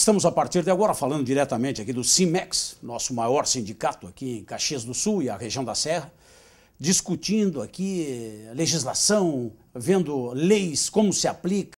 Estamos a partir de agora falando diretamente aqui do CIMEX, nosso maior sindicato aqui em Caxias do Sul e a região da Serra, discutindo aqui legislação, vendo leis, como se aplica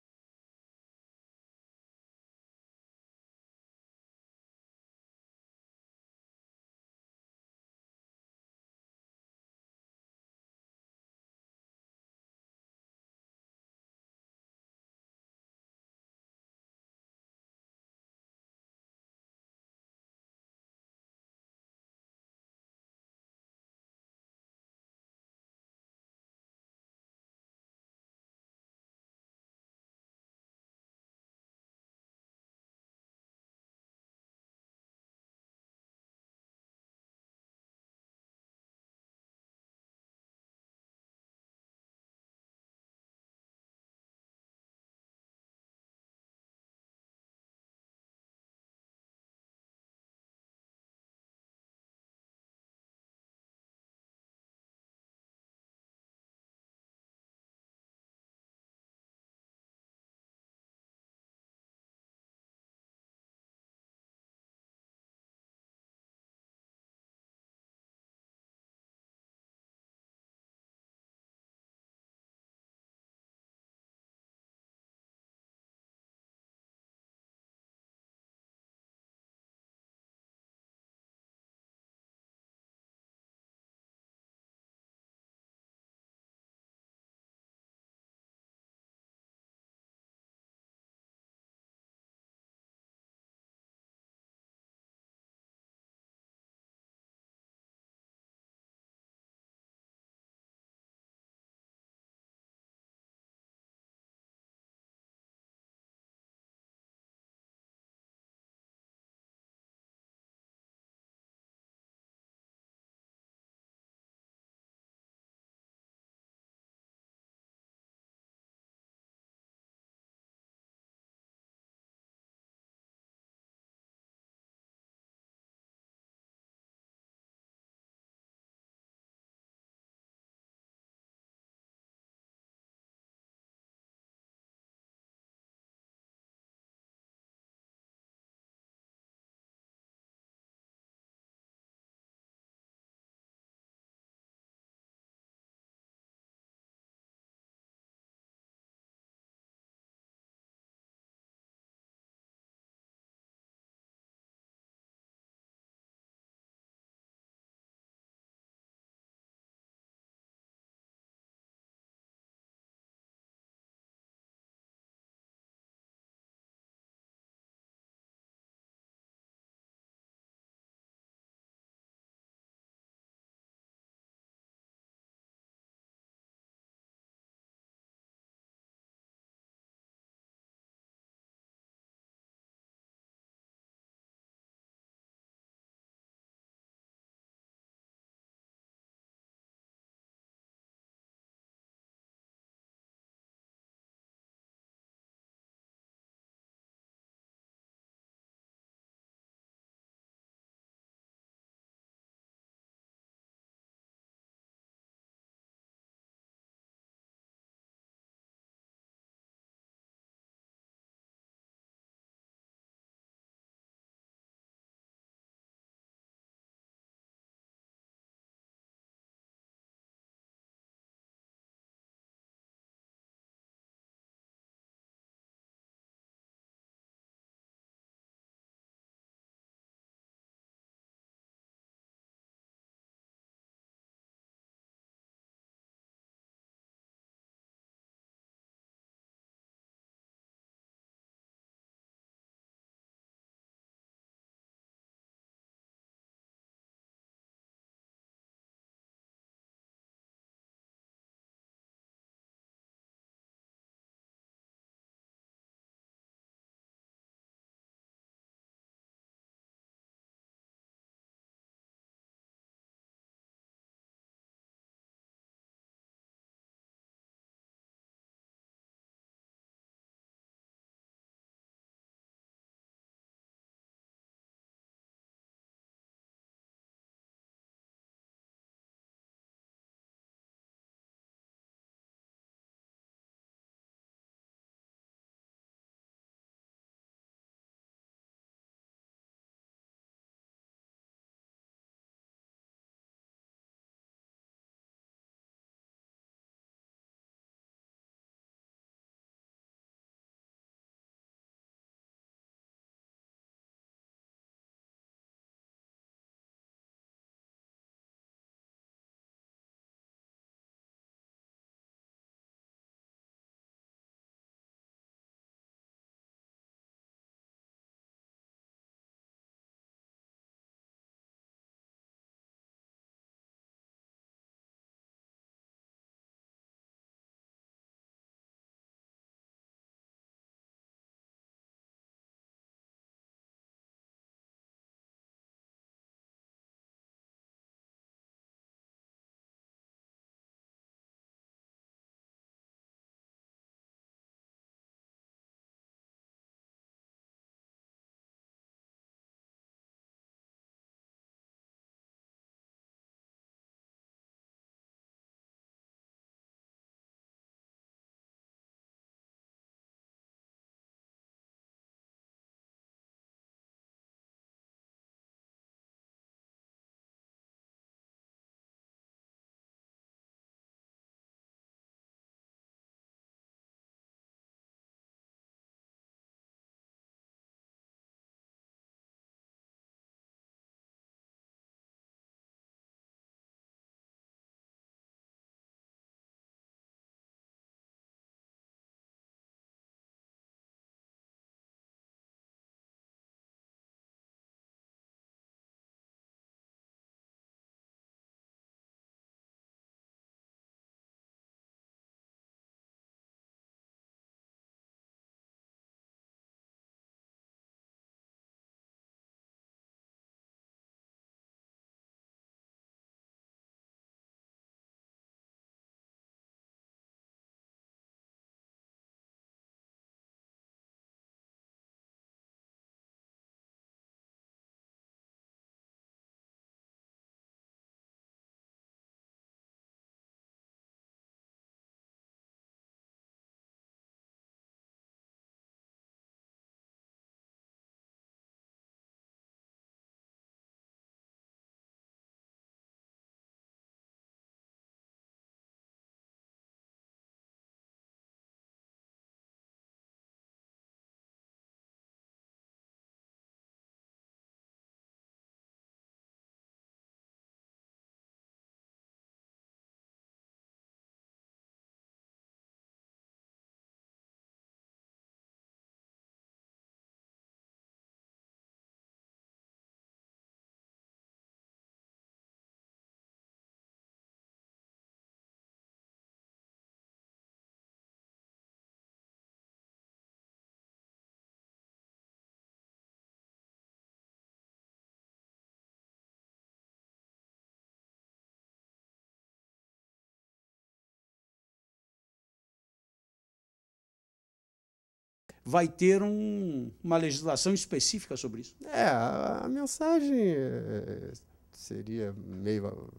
vai ter um, uma legislação específica sobre isso? É, a, a mensagem é, seria meio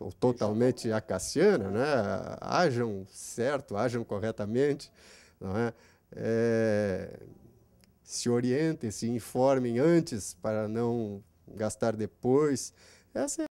ou totalmente acassiana, né? Hajam certo, hajam corretamente, não é? é se orientem, se informem antes para não gastar depois. Essa é